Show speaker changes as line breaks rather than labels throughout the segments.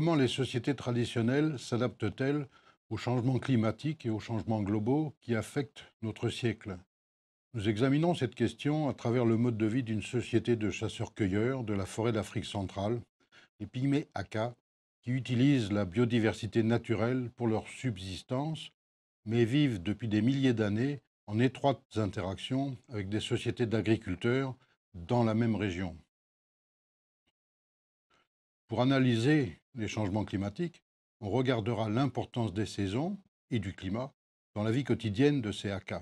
Comment les sociétés traditionnelles s'adaptent-elles aux changements climatiques et aux changements globaux qui affectent notre siècle Nous examinons cette question à travers le mode de vie d'une société de chasseurs-cueilleurs de la forêt d'Afrique centrale, les pygmées Aka, qui utilisent la biodiversité naturelle pour leur subsistance, mais vivent depuis des milliers d'années en étroites interactions avec des sociétés d'agriculteurs dans la même région. Pour analyser les changements climatiques, on regardera l'importance des saisons et du climat dans la vie quotidienne de ces AK.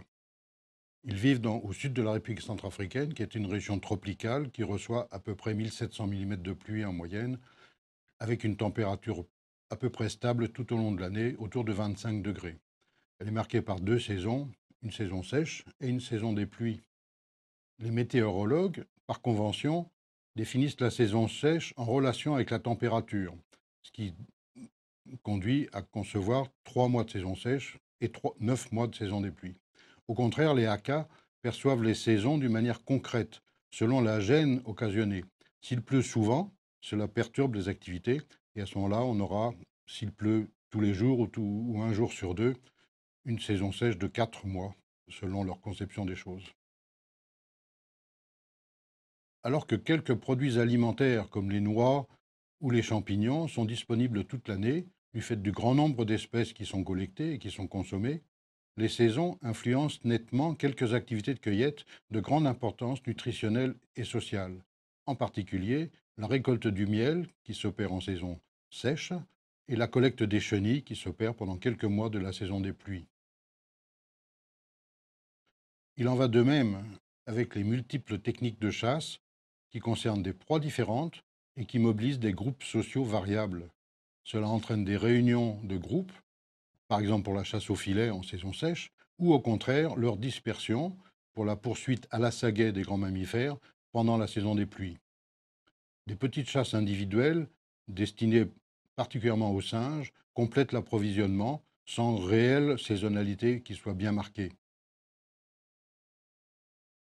Ils vivent dans, au sud de la République centrafricaine, qui est une région tropicale qui reçoit à peu près 1700 mm de pluie en moyenne, avec une température à peu près stable tout au long de l'année, autour de 25 degrés. Elle est marquée par deux saisons, une saison sèche et une saison des pluies. Les météorologues, par convention, définissent la saison sèche en relation avec la température, ce qui conduit à concevoir trois mois de saison sèche et neuf mois de saison des pluies. Au contraire, les AK perçoivent les saisons d'une manière concrète, selon la gêne occasionnée. S'il pleut souvent, cela perturbe les activités, et à ce moment-là, on aura, s'il pleut tous les jours ou, un jour sur deux, une saison sèche de quatre mois, selon leur conception des choses alors que quelques produits alimentaires comme les noix ou les champignons sont disponibles toute l'année, du fait du grand nombre d'espèces qui sont collectées et qui sont consommées, les saisons influencent nettement quelques activités de cueillette de grande importance nutritionnelle et sociale, en particulier la récolte du miel qui s'opère en saison sèche et la collecte des chenilles qui s'opère pendant quelques mois de la saison des pluies. Il en va de même avec les multiples techniques de chasse qui concernent des proies différentes et qui mobilisent des groupes sociaux variables. Cela entraîne des réunions de groupes, par exemple pour la chasse au filet en saison sèche, ou au contraire leur dispersion pour la poursuite à la sagaie des grands mammifères pendant la saison des pluies. Des petites chasses individuelles, destinées particulièrement aux singes, complètent l'approvisionnement sans réelle saisonnalité qui soit bien marquée.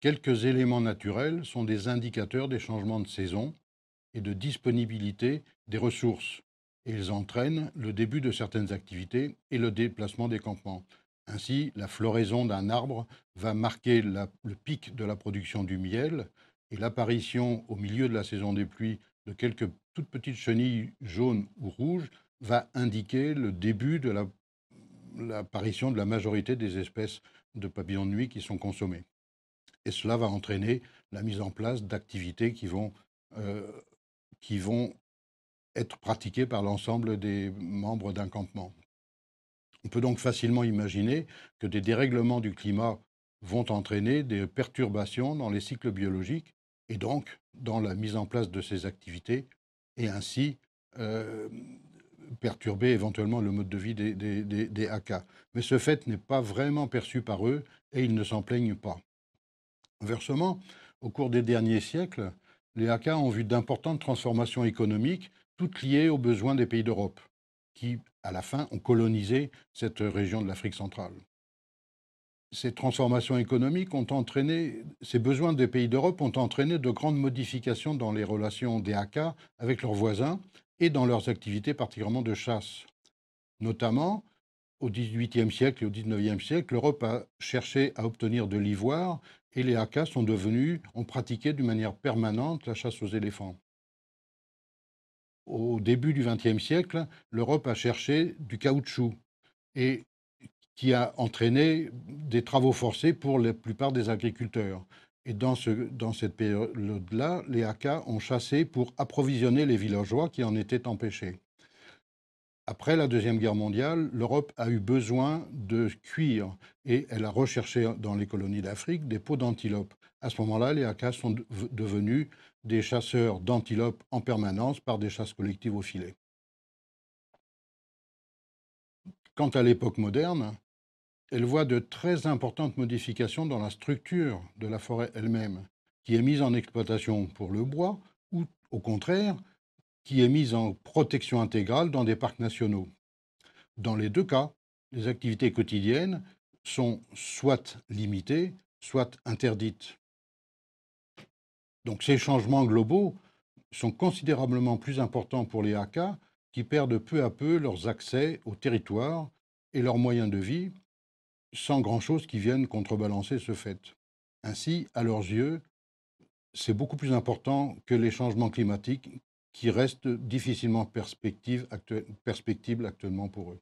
Quelques éléments naturels sont des indicateurs des changements de saison et de disponibilité des ressources, ils entraînent le début de certaines activités et le déplacement des campements. Ainsi, la floraison d'un arbre va marquer le pic de la production du miel, et l'apparition au milieu de la saison des pluies de quelques toutes petites chenilles jaunes ou rouges va indiquer le début de l'apparition de la majorité des espèces de papillons de nuit qui sont consommées et cela va entraîner la mise en place d'activités qui vont, euh, qui vont être pratiquées par l'ensemble des membres d'un campement. On peut donc facilement imaginer que des dérèglements du climat vont entraîner des perturbations dans les cycles biologiques et donc dans la mise en place de ces activités et ainsi euh, perturber éventuellement le mode de vie des, des, des AK. Mais ce fait n'est pas vraiment perçu par eux et ils ne s'en plaignent pas. Inversement, au cours des derniers siècles, les AK ont vu d'importantes transformations économiques, toutes liées aux besoins des pays d'Europe, qui, à la fin, ont colonisé cette région de l'Afrique centrale. Ces transformations économiques ont entraîné, ces besoins des pays d'Europe ont entraîné de grandes modifications dans les relations des AK avec leurs voisins et dans leurs activités particulièrement de chasse. Notamment, au XVIIIe siècle et au XIXe siècle, l'Europe a cherché à obtenir de l'ivoire et les Hakas sont devenus, ont pratiqué d'une manière permanente la chasse aux éléphants. Au début du XXe siècle, l'Europe a cherché du caoutchouc et qui a entraîné des travaux forcés pour la plupart des agriculteurs. Et dans, ce, dans cette période-là, les Hakas ont chassé pour approvisionner les villageois qui en étaient empêchés. Après la Deuxième Guerre mondiale, l'Europe a eu besoin de cuir et elle a recherché dans les colonies d'Afrique des peaux d'antilopes. À ce moment-là, les Hakas sont devenus des chasseurs d'antilopes en permanence par des chasses collectives au filet. Quant à l'époque moderne, elle voit de très importantes modifications dans la structure de la forêt elle-même, qui est mise en exploitation pour le bois ou, au contraire, qui est mise en protection intégrale dans des parcs nationaux. Dans les deux cas, les activités quotidiennes sont soit limitées, soit interdites. Donc ces changements globaux sont considérablement plus importants pour les AK, qui perdent peu à peu leurs accès au territoire et leurs moyens de vie, sans grand-chose qui vienne contrebalancer ce fait. Ainsi, à leurs yeux, c'est beaucoup plus important que les changements climatiques qui reste difficilement perspective actuellement pour eux.